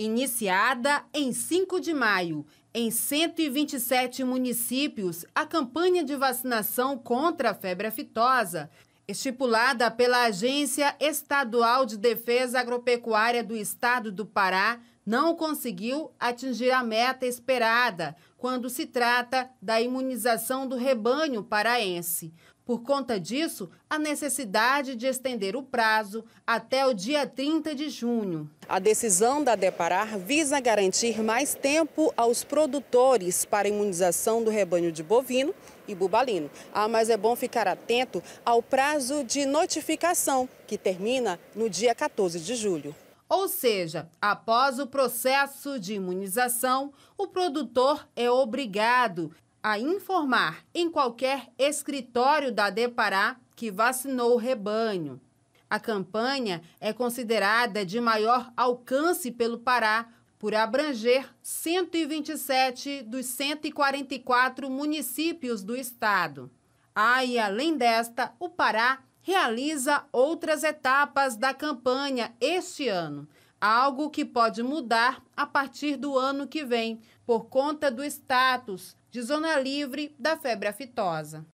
Iniciada em 5 de maio, em 127 municípios, a campanha de vacinação contra a febre aftosa, estipulada pela Agência Estadual de Defesa Agropecuária do Estado do Pará, não conseguiu atingir a meta esperada quando se trata da imunização do rebanho paraense. Por conta disso, a necessidade de estender o prazo até o dia 30 de junho. A decisão da Deparar visa garantir mais tempo aos produtores para imunização do rebanho de bovino e bubalino. Ah, mas é bom ficar atento ao prazo de notificação, que termina no dia 14 de julho. Ou seja, após o processo de imunização, o produtor é obrigado a informar em qualquer escritório da Depará que vacinou o rebanho. A campanha é considerada de maior alcance pelo Pará por abranger 127 dos 144 municípios do estado. Ah, e além desta, o Pará realiza outras etapas da campanha este ano algo que pode mudar a partir do ano que vem, por conta do status de zona livre da febre aftosa